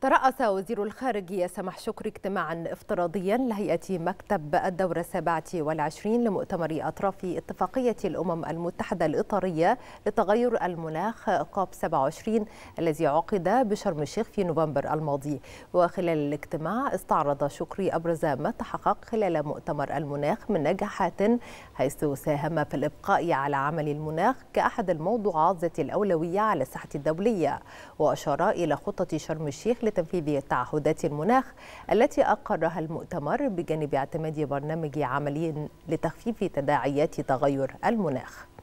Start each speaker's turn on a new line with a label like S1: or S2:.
S1: ترأس وزير الخارجية سمح شكري اجتماعا افتراضيا لهيئة مكتب الدورة السابعة والعشرين لمؤتمر أطراف اتفاقية الأمم المتحدة الإطارية لتغير المناخ كوب 27 الذي عقد بشرم الشيخ في نوفمبر الماضي وخلال الاجتماع استعرض شكري أبرز ما تحقق خلال مؤتمر المناخ من نجاحات حيث ساهم في الإبقاء على عمل المناخ كأحد الموضوعات ذات الأولوية على الساحة الدولية وأشار إلى خطة شرم الشيخ لتنفيذ تعهدات المناخ التي أقرها المؤتمر بجانب اعتماد برنامج عملي لتخفيف تداعيات تغير المناخ